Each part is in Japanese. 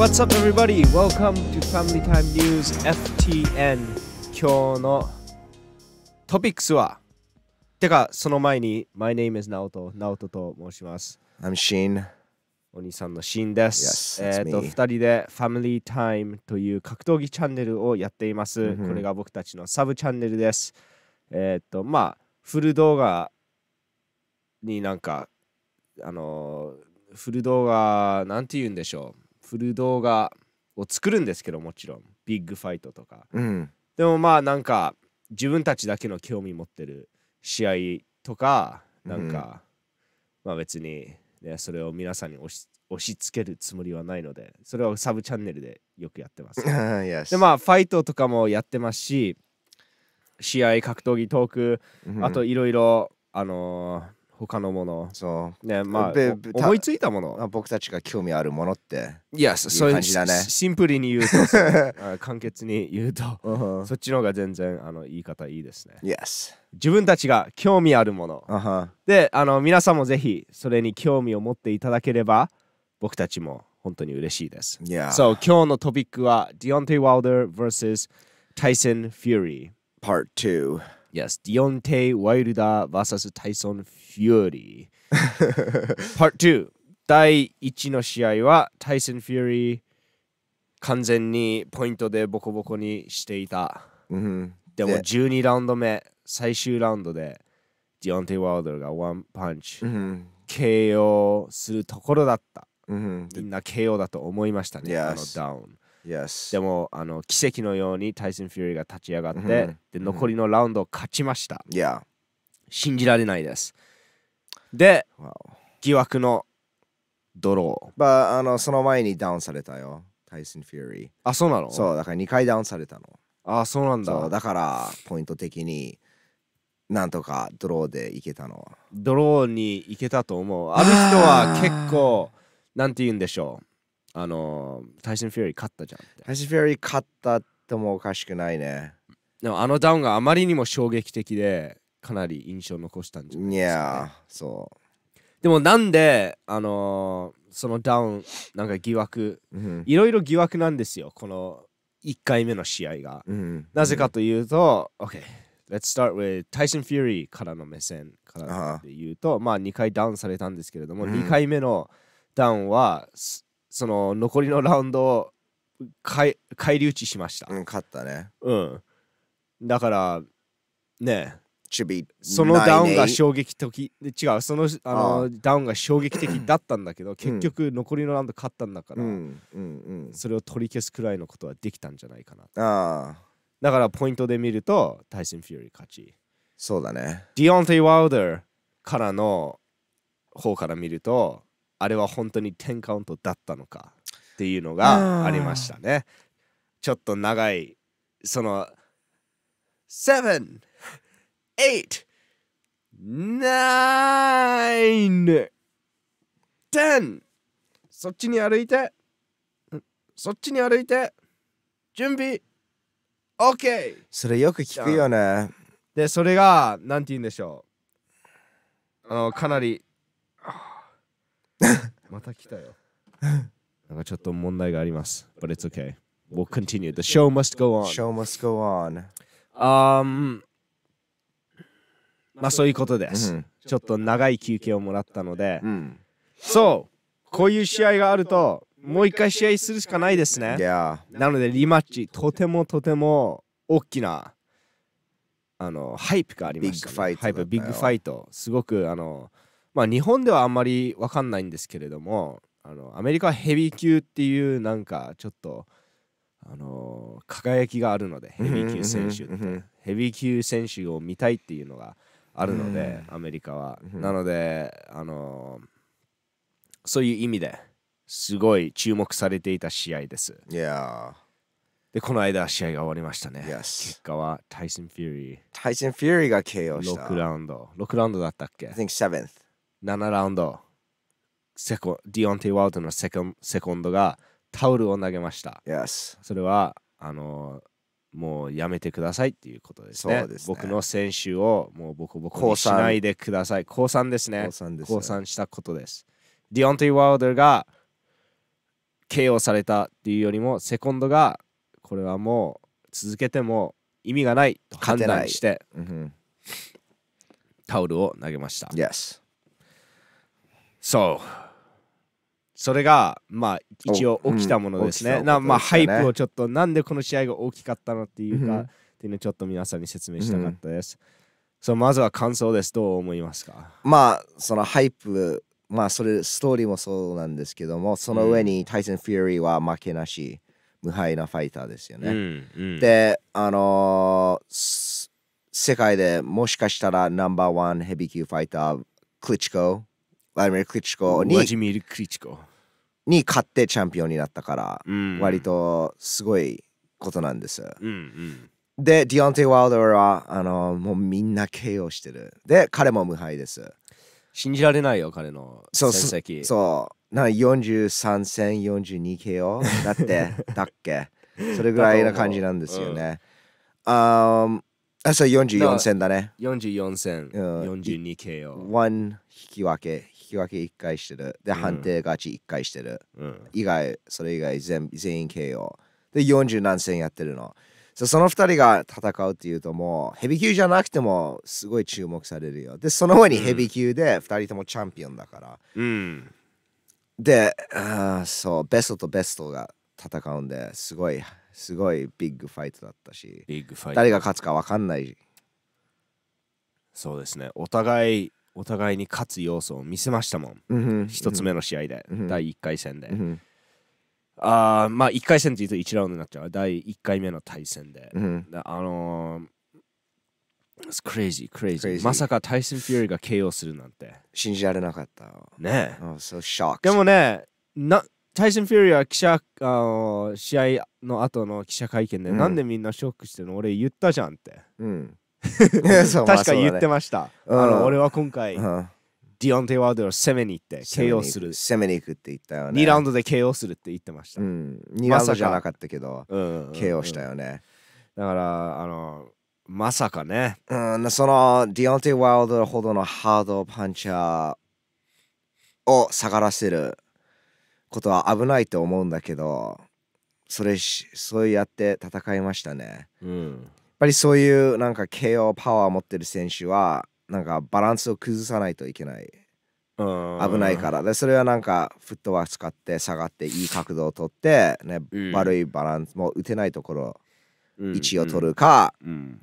What's up, everybody? Welcome to Family Time News FTN. 今日のトピックスはてか、その前に、My name is Naoto. Naoto と申します。I'm s h e n お兄さんのシーンです。Yes, えっと、二人で Family Time という格闘技チャンネルをやっています。Mhm. これが僕たちのサブチャンネルです。えっと、まあ、フル動画になんか、あのフル動画、なんて言うんでしょう。フル動画を作るんですけどもちろんビッグファイトとか、うん、でもまあなんか自分たちだけの興味持ってる試合とかなんか、うん、まあ別に、ね、それを皆さんに押し押し付けるつもりはないのでそれをサブチャンネルでよくやってます でまあファイトとかもやってますし試合格闘技トーク、うん、あといろいろあのー他のものそうねまあで思いついたもの僕たちが興味あるものっていやそういう感じだねシンプルに言うと 簡潔に言うと、uh huh. そっちの方が全然あの言い方いいですね Yes 自分たちが興味あるもの、uh huh. であの皆さんもぜひそれに興味を持っていただければ僕たちも本当に嬉しいです。Yeah. s 今日のトピックは Deontay Wilder vs. Tyson Fury Part 2 Yes, Deontay Wilder vs. Tyson Fury. Part 2第1の試合は Tyson Fury 完全にポイントでボコボコにしていた。Mm hmm. でも12ラウンド目、最終ラウンドで Deontay Wilder がワンパンチ、mm hmm. KO するところだった。Mm hmm. みんな KO だと思いましたね。Yes. あのダウン。でもあの奇跡のようにタイソン・フューリーが立ち上がって、で残りのラウンドを勝ちました。信じられないです。で、疑惑のドロー。まあ、あのその前にダウンされたよ、タイソン・フューリー。あ、そうなのそう、だから2回ダウンされたの。あ、そうなんだ。だから、ポイント的に。なんとかドローでいけたのドローにいけたと思う。ある人は結構、なんて言うんでしょう。あのタイソン・フューリー勝ったじゃんタイソン・フューリー勝ったってもおかしくないねでもあのダウンがあまりにも衝撃的でかなり印象残したんじゃないですか、ね、いやそうでもなんであのー、そのダウンなんか疑惑、いろいろ疑惑なんですよこの1回目の試合が、なぜかというと、OK Let's start with タイソン・フューリーからの目線からで言うと、まあ2回ダウンされたんですけれども、2回目のダウンはその残りのラウンドを返り討ちしました、うん、勝ったねうんだからねそのダウンが衝撃的違うそのあのダウンが衝撃的だったんだけど 結局残りのラウンド勝ったんだから、うんうんうん、それを取り消すくらいのことはできたんじゃないかなあだからポイントで見るとタイソン・フィーリー勝ちそうだねディオンティ・ワウダーからの方から見るとあれは本当に10カウントだったのかっていうのがありましたねちょっと長いその78910そっちに歩いてそっちに歩いて準備 OK それよく聞くよねでそれが何て言うんでしょうあのかなりまた来たよ。なんかちょっと問題があります。But it's okay. We'll continue. The show must go on. Show must go on. Um, まあそういうことです、うん、ちょっと長い休憩をもらったので、うん、そうこういう試合があるともう一回試合するしかないですね、yeah. なのでリマッチとてもとても大きなあのハイプがありました、ね、ビッグファイトビッグファイトすごくあのまあ、日本ではあんまり分かんないんですけれどもあのアメリカヘビー級っていうなんかちょっと、あのー、輝きがあるのでヘビー級選手ってヘビー級選手を見たいっていうのがあるのでアメリカはなので、あのー、そういう意味ですごい注目されていた試合です。Yeah. で、この間試合が終わりましたね。Yes. 結果はタイソン・フューリー。タイソン・フューリーが KO した。6ラウンド。6ラウンドだったっけ ?I think 7th. 7ラウンドセコディオンティ・ワウトのセコセコンドがタオルを投げました。Yes. それはあのもうやめてくださいっていうことですね。そうですね僕の選手をもうボコボコにしないでください。降参ですね。降参です、降参したことです。ディオンティ・ワウドが KO されたっていうよりもセコンドがこれはもう続けても意味がないと判断して、タオルを投げました。Yes. そうそれがまあ一応起きたものですね。うん、なまあハイプをちょっとなんでこの試合が大きかったのっていうか、っていうのをちょっと皆さんに説明したかったです。うん、そうまずは感想です。どう思いますかまあそのハイプまあそれストーリーもそうなんですけどもその上にタイソン・フューリーは負けなし無敗なファイターですよね。であのー、世界でもしかしたらナンバーワンヘビー級ファイタークリチコワデミル・クリチコにワジミル・クリチコに勝ってチャンピオンになったから、うん、割とすごいことなんです。うんうんで、ディオンティ・ワードーは、あの、もうみんな KO してる。で、彼も無敗です。信じられないよ、彼の成績。そう、な43戦 42KO? だって、だっけそれぐらいな感じなんですよね。あ、そう、44戦だね。44戦、うん、42KO。1引き分け、き分け1回してるで、判定勝ち1回してるうん以外それ以外全全員 KO で40何戦やってるのそその2人が戦うっていうともうヘビ級じゃなくてもすごい注目されるよでその上にヘビ級で2人ともチャンピオンだから、うんであーそうベストとベストが戦うんですごいすごいビッグファイトだったしビッグファイト誰が勝つか分かんないそうですねお互いお互いに勝つ要素を見せましたもん、うん一つ目の試合で、うん第1回戦で、うんあまあ1回戦でて言うと1ラウンドになっちゃう第1回目の対戦で、うんあのー、まさかタイソン・フューリーが KO するなんて信じられなかった。ねえ s o shocked. でもねなタイソン・フューリーは記者あの試合の後の記者会見で、うんなんでみんなショックしてるの俺言ったじゃんってうん。確か言ってました、俺は今回、ディオンテ・ワードを攻めに行って KO する攻めに行くって言ったよね2ラウンドで KO するって言ってました、2ラウンドじゃなかったけど、KO したよねだからあのまさかね、そのディオンテ・ワールドほどのハードパンチャーを下がらせることは危ないと思うんだけどそれしそうやって戦いましたね、うん、ぱりそういうなんか KO パワー持ってる選手はなんかバランスを崩さないといけない危ないからでそれはなんかフットワーク使って下がっていい角度をとって、ね、うん、悪いバランスも打てないところ、位置を取るか、うん、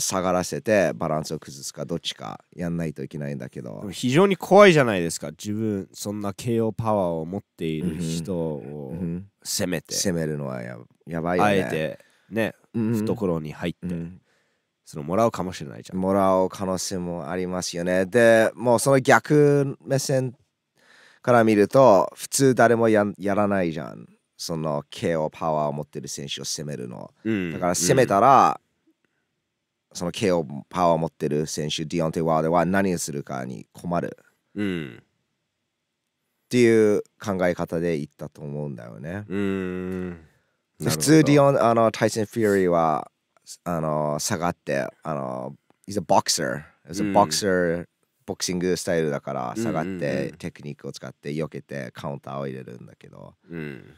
下がらせてバランスを崩すかどっちかやんないといけないんだけど非常に怖いじゃないですか自分そんな KO パワーを持っている人を攻めて、攻めるのはややばいよねあえてね、懐に入って、そのもらうかもしれないじゃんもらう可能性もありますよねでもうその逆目線から見ると普通誰もやらないじゃんその KO パワーを持ってる選手を攻めるの、うん、だから攻めたら、うん、その KO パワーを持ってる選手ディオンテ・ワーでは何をするかに困る、うん、っていう考え方でいったと思うんだよねうん普通ィオンあのタイソン・フューリーはあの下がってあの he's a boxer he's a boxer、うん、ボクシングスタイルだから下がって、テクニックを使って避けてカウンターを入れるんだけど、うん、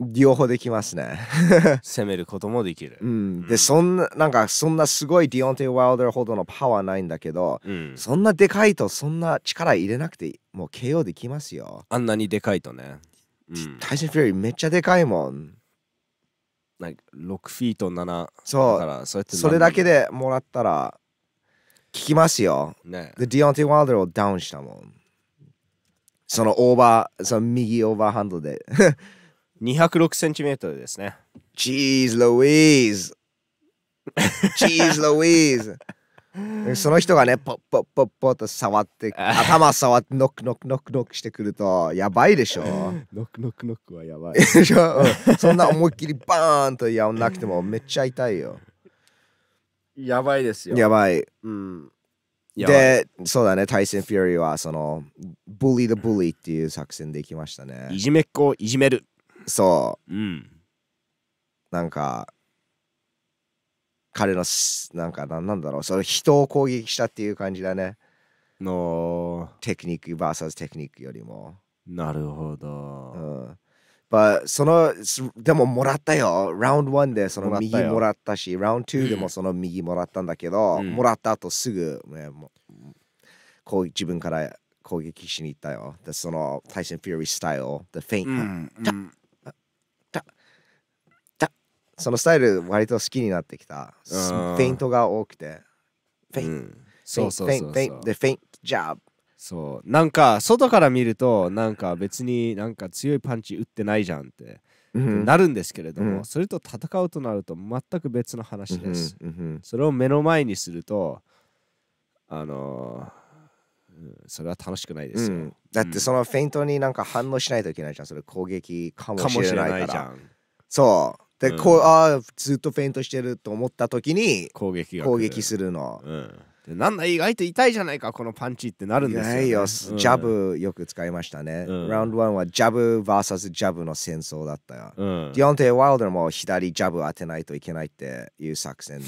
両方できますね 攻めることもできる、うん、でそんななんかそんなすごいディオンティ・ワイルドほどのパワーないんだけど、うん、そんなでかいとそんな力入れなくてもう KO できますよあんなにでかいとね、うん、タイソン・フューリーめっちゃでかいもんなんか6フィート7そうだからそうやってそれだけでもらったら聞きますよ、ね、でディオンティ・ワールドをダウンしたもんそのオーバーその右オーバーハンドで2 0 6トルですねチーズ・ロイーズチーズ・ロイーズその人がねポッポッポッポッと触って頭触ってノックノックノックノックしてくるとやばいでしょ ノックノックノックはやばいそんな思いっきりバーンとやんなくてもめっちゃ痛いよやばいですよやばい、うん、でそうだねタイセン・フューリーはそのブリー・ド・ブリーっていう作戦でいきましたねいじめっ子をいじめるそう、うん、なんか彼のなんか何なんだろうその人を攻撃したっていう感じだねのテクニック VS テクニックよりもなるほど、うん、そのでももらったよラウンド1でその右もらったしラウンド2でもその右もらったんだけど、うん、もらった後すぐ、ね、もこう自分から攻撃しに行ったよでそのタイソン・フィーリースタイルフェイント、うんそのスタイル割と好きになってきたフェイントが多くてフェイン、うん、そうそうそうそうフェインでフェインジャブそうなんか外から見るとなんか別になんか強いパンチ打ってないじゃんって、うん、なるんですけれども、うん、それと戦うとなると全く別の話です、うん、それを目の前にするとあのー、それは楽しくないですよ、だってそのフェイントになんか反応しないといけないじゃんそれ攻撃かもしれないからそうでこう、うん、あずっとフェイントしてると思った時に攻撃攻撃するの、うん、でなんだ意外と痛いじゃないかこのパンチってなるんですよ、ね、いよ、うん、ジャブよく使いましたね、うん、ラウンド1はジャブ VS ジャブの戦争だったよ、うん、ディオンテ・イ・ワイルドも左ジャブ当てないといけないっていう作戦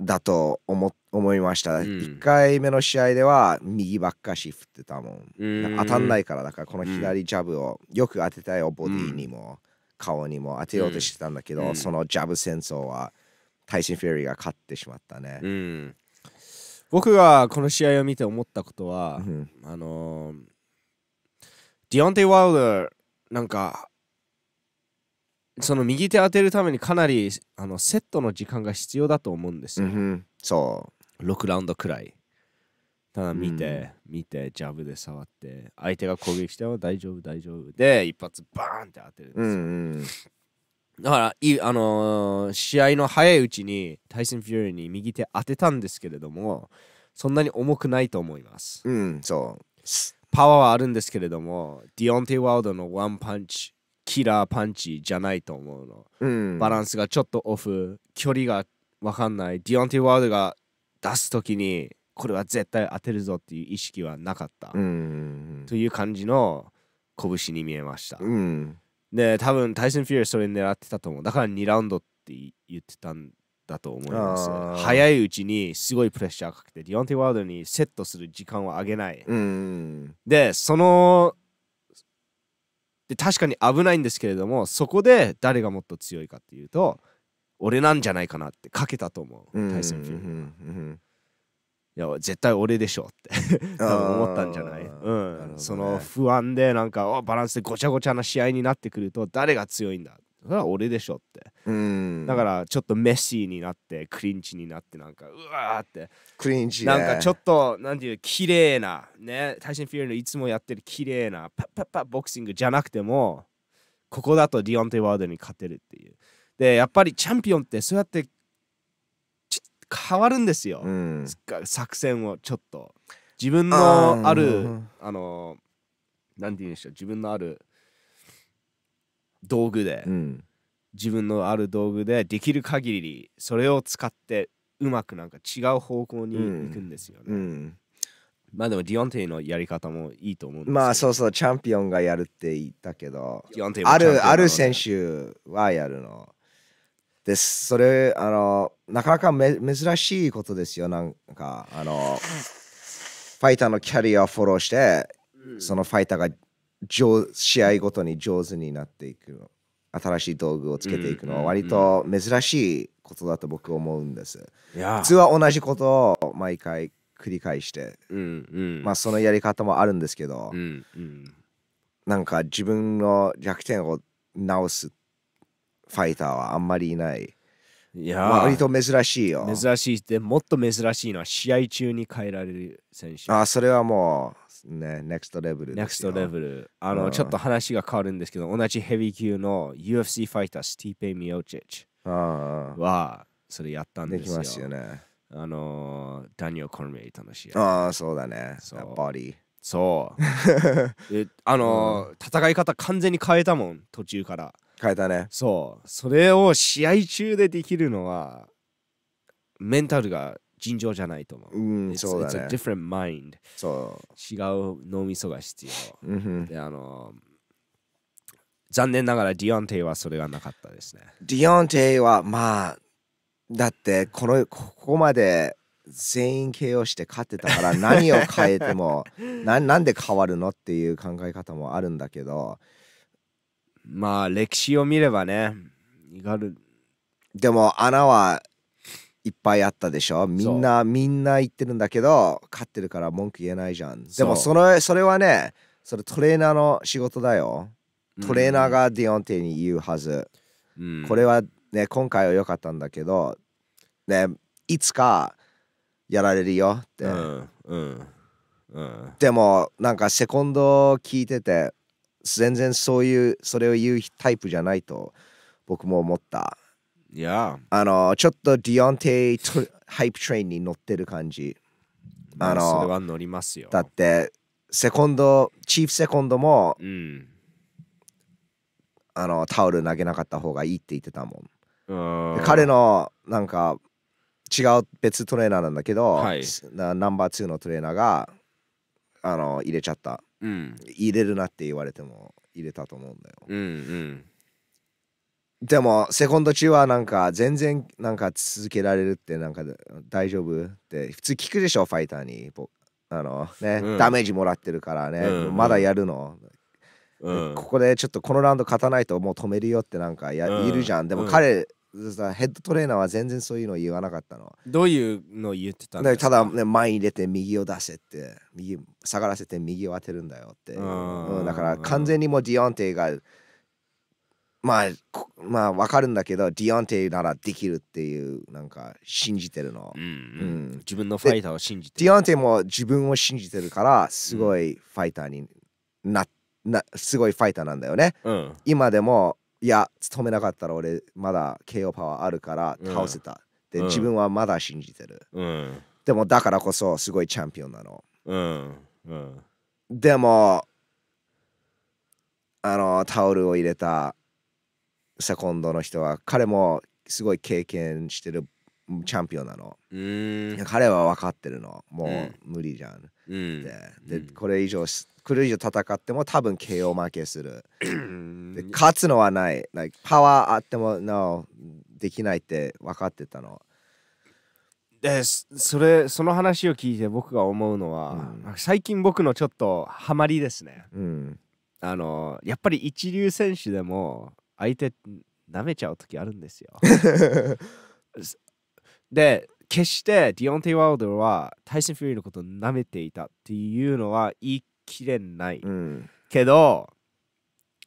だと思思いました、うん、1回目の試合では右ばっかし振ってたもん当たんないからだからこの左ジャブをよく当てたよボディにも、うん顔にも当てようとしてたんだけど、うん、そのジャブ戦争はタイシン・フェリーが勝ってしまったね、うん、僕がこの試合を見て思ったことは、うん、あのー、ディオンテイ・ワウダーなんかその右手当てるためにかなりあのセットの時間が必要だと思うんですよ、うん、そう6ラウンドくらいただ見て、うん、見てジャブで触って相手が攻撃しても大丈夫大丈夫で一発バーンって当てるんですよ、うんうんだからい、あのー、試合の早いうちにタイソン・フューリーに右手当てたんですけれどもそんなに重くないと思います。うん、そうパワーはあるんですけれどもディオンティ・ワールドのワンパンチキラーパンチじゃないと思うの、うん、バランスがちょっとオフ距離が分かんないディオンティ・ワールドが出す時にこれは絶対当てるぞっていう意識はなかったという感じの拳に見えました、うん、で多分タイソン・フィアそれ狙ってたと思うだから2ラウンドって言ってたんだと思います早いうちにすごいプレッシャーかけてディオンティ・ワールドにセットする時間をあげない、うん、でそので確かに危ないんですけれどもそこで誰がもっと強いかっていうと俺なんじゃないかなってかけたと思う、うん、タイソン・フィアいや絶対俺でしょって多分思ったんじゃない、うん、ね、その不安でなんかバランスでごちゃごちゃな試合になってくると誰が強いんだそれは俺でしょってうんだからちょっとメッシーになってクリンチになってなんかうわーってクリンチ、ね、なんかちょっとなんていう綺麗なねタイシン・フィールのいつもやってる綺麗なパッパッパッボクシングじゃなくてもここだとディオンテ・ワードに勝てるっていうでやっぱりチャンピオンってそうやって変わるんですよ、うん、作戦をちょっと自分のあるあの何て言うんでしょう自分のある道具で、うん、自分のある道具でできる限りそれを使ってうまくなんか違う方向に行くんですよね。うん、まあでもディオンテイのやり方もいいと思うんですまあそうそうチャンピオンがやるって言ったけどあるある選手はやるの。です。それ、あの、なかなか珍しいことですよ。なんか、あの、ファイターのキャリアをフォローして、そのファイターが上試合ごとに上手になっていく新しい道具をつけていくのは割と珍しいことだと僕思うんです。普通は同じことを毎回繰り返して、うんうん、まあそのやり方もあるんですけど、うんうん、なんか自分の弱点を直すっファイターはあんまりいないいや割と珍しいよ珍しいでもっと珍しいのは試合中に変えられる選手あそれはもうねネクストレベルネクストレベルあの、うん、ちょっと話が変わるんですけど同じヘビー級の UFC ファイタースティーペミオチッチはそれやったんですよできますよねあのダニオ・コルメイトの試合ああそうだねやっぱりそう あの、うん、戦い方完全に変えたもん途中から変えたねそうそれを試合中でできるのはメンタルが尋常じゃないと思う。うん、そうだね。It's a different mind. そう。違う脳みそが必要。で、あの、残念ながらディオンテイはそれがなかったですね。ディオンテイは、まあ、だって、この、ここまで全員 KO して勝ってたから何を変えても な、なんで変わるのっていう考え方もあるんだけど、まあ歴史を見ればねでも穴はいっぱいあったでしょみんなみんな言ってるんだけど勝ってるから文句言えないじゃんでもそのそれはねそれトレーナーの仕事だよトレーナーがディオンテに言うはず、うん、これはね今回は良かったんだけどねいつかやられるよって、うんうん、でもなんかセコンド聞いてて全然そういうそれを言うタイプじゃないと僕も思った。いや、あのちょっとディオンテイハイプトレインに乗ってる感じ。あのそれは乗りますよ。だってセコンドチーフセコンドも、うん、あのタオル投げなかった方がいいって言ってたもん。ん彼のなんか違う別トレーナーなんだけど、はい、ナンバー2のトレーナーがあの入れちゃった。うん、入れるなって言われても入れたと思うんだよ。うんうん、でもセコンド中はなんか全然なんか続けられるってなんか大丈夫って普通聞くでしょファイターにあのね、うん、ダメージもらってるからね、うんうん、まだやるの、うん、ここでちょっとこのラウンド勝たないともう止めるよってなんかや、うん、いるじゃんでも彼、ヘッドトレーナーは全然そういうの言わなかったのどういうの言ってたんですかただ、ね、前に出て右を出せって右下がらせて右を当てるんだよって、うん、だから完全にもうディオンテイがまあまあ分かるんだけどディオンテイならできるっていうなんか信じてるの、うん、うんうん、自分のファイターを信じてるディオンテイも自分を信じてるからすごいファイターにななすごいファイターなんだよね、うん、今でもいや勤めなかったら俺まだ KO パワーあるから倒せた、うん、で、自分はまだ信じてる、うん、でもだからこそすごいチャンピオンなの、うんうん、でもあのタオルを入れたセコンドの人は彼もすごい経験してるチャンピオンなの彼は分かってるのもう無理じゃん、うん、でで、これ以上来る以上戦っても多分 KO 負けする勝つのはない、like、パワーあっても No できないって分かってたのでそれその話を聞いて僕が思うのは、うん、最近僕のちょっとハマりですね、うん、あのやっぱり一流選手でも相手舐めちゃう時あるんですよ で決してディオンティ・ワールドはタイソン・フューリーのことを舐めていたっていうのは言いきれない、うん、けど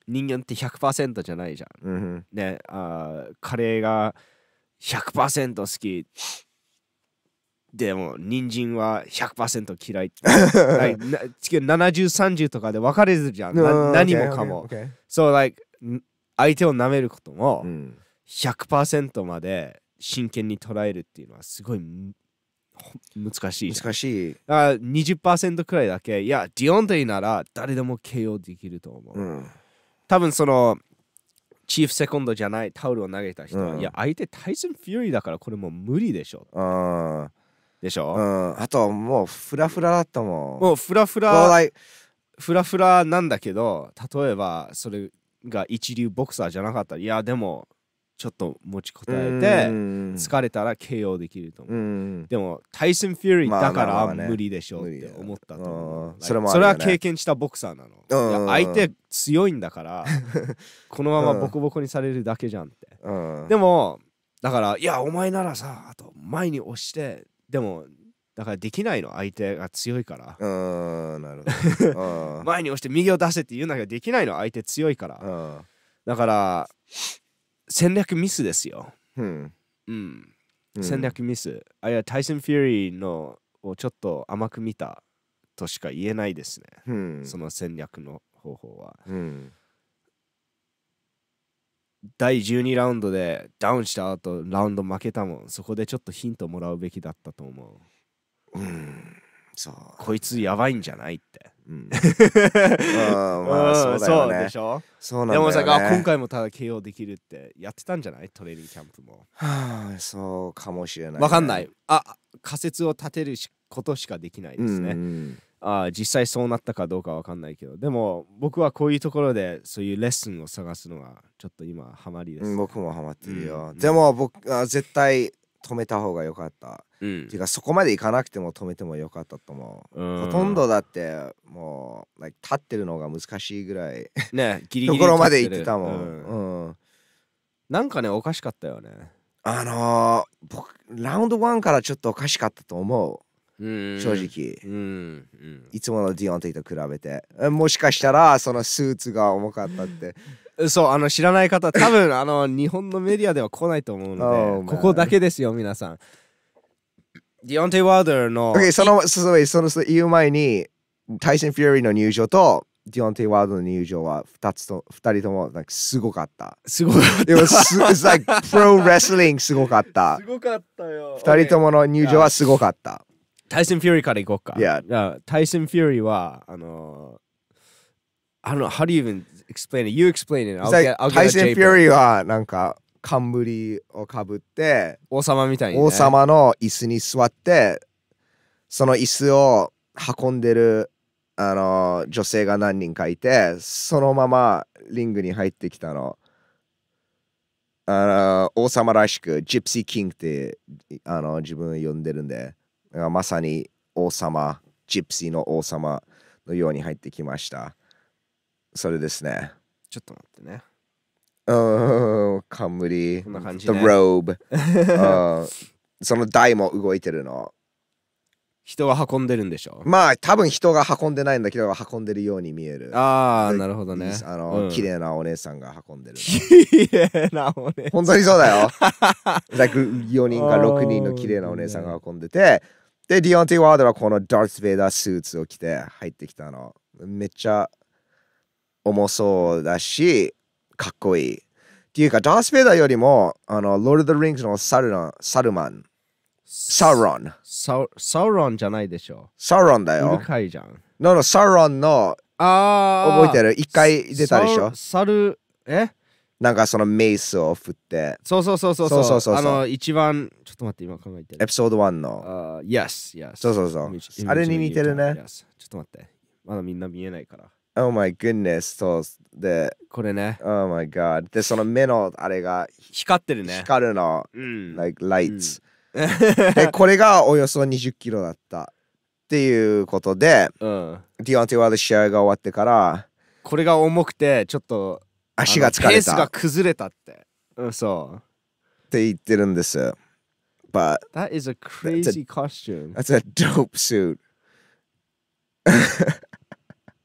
人間って100%じゃないじゃん、うん、ねあカレーが100%好きでも人参は100%嫌い like, 7030とかで分かれるじゃん、no, 何もかも、okay, okay, okay. So like 相手を舐めることも100%まで真剣に捉えるっていうのはすごい難しい難しいあ20%くらいだけいやディオンテイなら誰でも KO できると思う、うん、多分そのチーフセコンドじゃないタオルを投げた人、うん、いや相手タイソン・フューリーだからこれもう無理でしょあでしょ、うん、あともうフラフラだったもんもうフラフラ、well, フラフラなんだけど例えばそれが一流ボクサーじゃなかったらいやでもちょっと持ちこたえて疲れたら KO できると思うでもタイソン・フューリーだから無理でしょうって思ったと思うそれは経験したボクサーなの相手強いんだから このままボコボコにされるだけじゃんってでもだからいやお前ならさあと前に押してでもだからできないの相手が強いからうんなるほど 前に押して右を出せって言うんだけどできないの相手強いからだから戦略ミスですよ。うん。うん。戦略ミス。あいや、タイソン・フューリーのをちょっと甘く見たとしか言えないですね。うん、その戦略の方法は。うん、第12ラウンドでダウンした後ラウンド負けたもんそこでちょっとヒントもらうべきだったと思う、うん、そうこいつやばいんじゃないってうん、あそうそうでしょそうなんだよ、ね、でもさ今回もただ KO できるってやってたんじゃないトレーニングキャンプも。はあ、そうかもしれない、ね。わかんない。あ仮説を立てることしかできないですね。うんうんあ実際そうなったかどうかわかんないけどでも僕はこういうところでそういうレッスンを探すのはちょっと今ハマりです、ね、僕もハマってるよ、うん、でも僕あ絶対止めた方が良かった、うん、っていうかそこまで行かなくても止めても良かったと思う、うほとんどだってもう、like、立ってるのが難しいぐらいねギリギリところまで行ってたもん、うんうん、なんかねおかしかったよねあのー、僕ラウンド1からちょっとおかしかったと思う、正直、うん、いつものディオンテイと比べてもしかしたらそのスーツが重かったって そうあの知らない方多分あの日本のメディアでは来ないと思うので ここだけですよ皆さんディオンテイ・ワーダーの OK そのそのそのその言う前にタイソン・フューリーの入場とディオンテイ・ワードの入場は2つと2人ともなんかすごかった。すごかった。It was, it's like pro wrestling すごかった。すごかったよ。2人ともの入場はすごかった。タイソン・フューリーからいこうか。いや、タイソン・フューリーは、あのあの、how do you even explain it. You explain it. I'll get, I'll t フューリーはなんか冠をかぶって王様みたいに、ね。王様の椅子に座ってその椅子を運んでるあの女性が何人かいてそのままリングに入ってきたの。あの王様らしくジプシー・キングってあの自分呼んでるんでまさに王様ジプシーの王様のように入ってきました。それですねちょっと待ってねうん冠ー The robe その台も動いてるの人は運んでるんでしょまあ多分人が運んでないんだけど運んでるように見えるああなるほどねあの、うん、綺麗なお姉さんが運んでる綺麗なお姉さん本当にそうだよ like 4人か6人の綺麗なお姉さんが運んでてでディオンティ・ワードはこのダース・ベイダースーツを着て入ってきたのめっちゃ重そうだし、かっこいい。っていうか、ダース・ベイダーよりも、あの、ロール・ド・リングスのサルランサルマン、サウロン。ササウロンじゃないでしょ。サウロンだよ。うるかいじゃん。なの、サウロンの、あ覚えてる一回出たでしょ。サル、えなんかそのメイスを振って。そうそうそうそうそう。そうそうそうあの、一番、ちょっと待って、今考えてる。エピソード1の。あ、h yes, yes. そうそうそう。あれに似てるね。ちょっと待って。まだみんな見えないから。Oh my goodness そうでこれね Oh my god でその目のあれが光ってるね光るの、うん、like lights、うん、でこれがおよそ20キロだったっていうことで、うん、ディオンティワード試合が終わってからこれが重くてちょっと足が疲れたペースが崩れたって、うん、そうって言ってるんです But that is a crazy costume that's a dope suit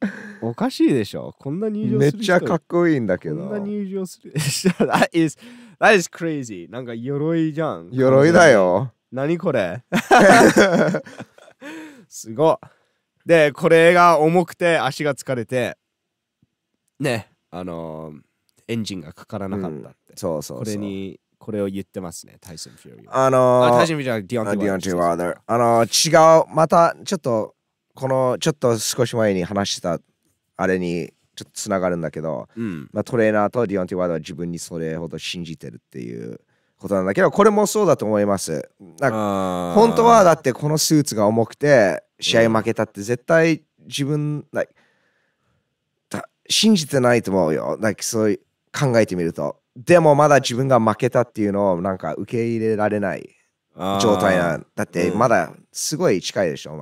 おかしいでしょこんな入場するめっちゃかっこいいんだけど。こんな入場する。that, is, that is crazy. なんか鎧じゃん。鎧だよ。何これ すごで、これが重くて足が疲れて、ね、あのエンジンがかからなかったって。うん、そうそうこれにこれを言ってますね、タイソン・フューリー。あのー、あタイソン・フューリーじゃなくて、ディオン・ティワーダー。あのー、違う、またちょっとこのちょっと少し前に話したあれにちょっとつながるんだけど、うん、まあ、トレーナーとディオンティ・ワードは自分にそれほど信じてるっていうことなんだけどこれもそうだと思いますなんか本当はだってこのスーツが重くて試合負けたって絶対自分、うん、信じてないと思うよなんかそういう考えてみるとでもまだ自分が負けたっていうのをなんか受け入れられない状態なだってまだすごい近いでしょ、うん、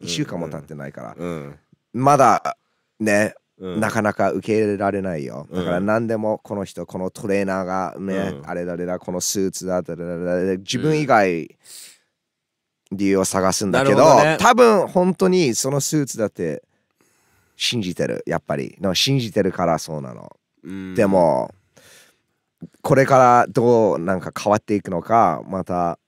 1週間も経ってないから、うん、まだね、うん、なかなか受け入れられないよだから何でもこの人このトレーナーがね、あれだれだこのスーツだだだだ自分以外理由を探すんだけど、ね、多分本当にそのスーツだって信じてるやっぱり信じてるからそうなの、でもこれからどうなんか変わっていくのかまた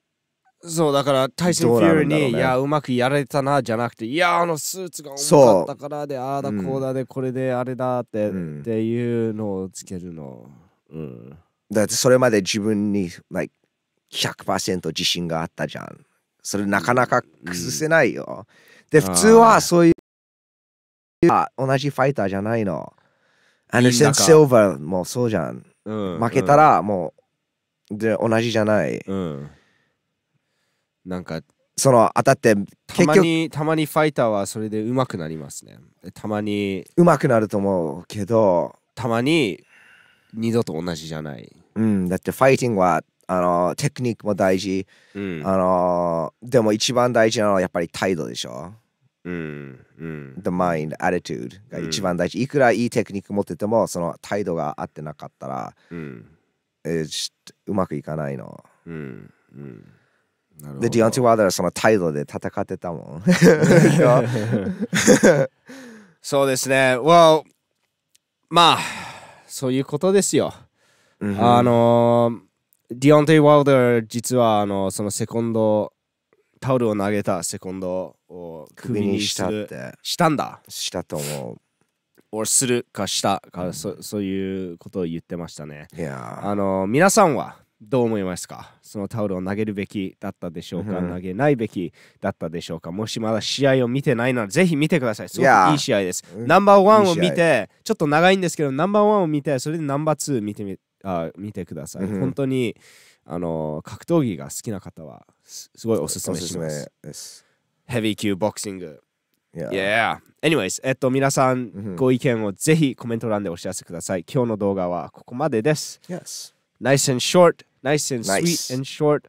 そうだからタイソン・フィールに、ね、いやうまくやれたなじゃなくていやあのスーツが重かったからでああだこうだで、うん、これであれだって、うん、っていうのをつけるの、うん、だってそれまで自分に、like、100%自信があったじゃんそれなかなか崩せないよ、で普通はそういう同じファイターじゃないのアンデルセン・シルバーもそうじゃん、負けたらもうで同じじゃない、うんなんかその当たってたまにたまにファイターはそれで上手くなりますねたまに上手くなると思うけどたまに二度と同じじゃないうんだってファイティングはあのテクニックも大事、うん、あのでも一番大事なのはやっぱり態度でしょうん、うん、The mind, attitude が一番大事、うん、いくらいいテクニック持っててもその態度が合ってなかったら、うん、えとうまくいかないの、うんうん、で、ディアンティ・ワーダーはその態度で戦ってたもん。そうですね。Well, まあ、そういうことですよ。Mm hmm. あの、ディアンティ・ワーダー実はあのそのセコンド、タオルを投げたセコンドを首にしたって。したんだ。したと思う。をするかしたか、そそういうことを言ってましたね。あの皆さんはどう思いますかそのタオルを投げるべきだったでしょうか、うん、投げないべきだったでしょうかもしまだ試合を見てないならぜひ見てください。すごくいい試合です。ナンバーワンを見て、ちょっと長いんですけど、ナンバーワンを見て、それでナンバーツー見てみあ見てください。うん、本当にあの格闘技が好きな方はすごいおすすめします。すすヘビー級ボクシング。Yeah. yeah. Anyways, えっと、皆さん、ご意見をぜひコメント欄でお知らせください。今日の動画はここまでです。Yes. Nice and short. ナイススウート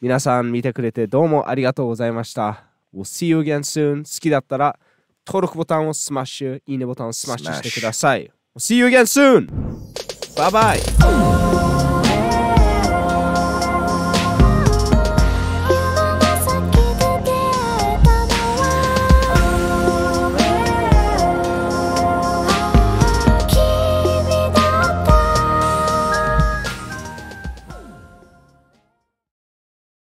皆さん見てくれてどうもありがとうございました。We'll see you again soon. 好きだったら登録ボタンをスマッシュ、いいねボタンをスマッシュしてください。We'll see you again soon! Bye b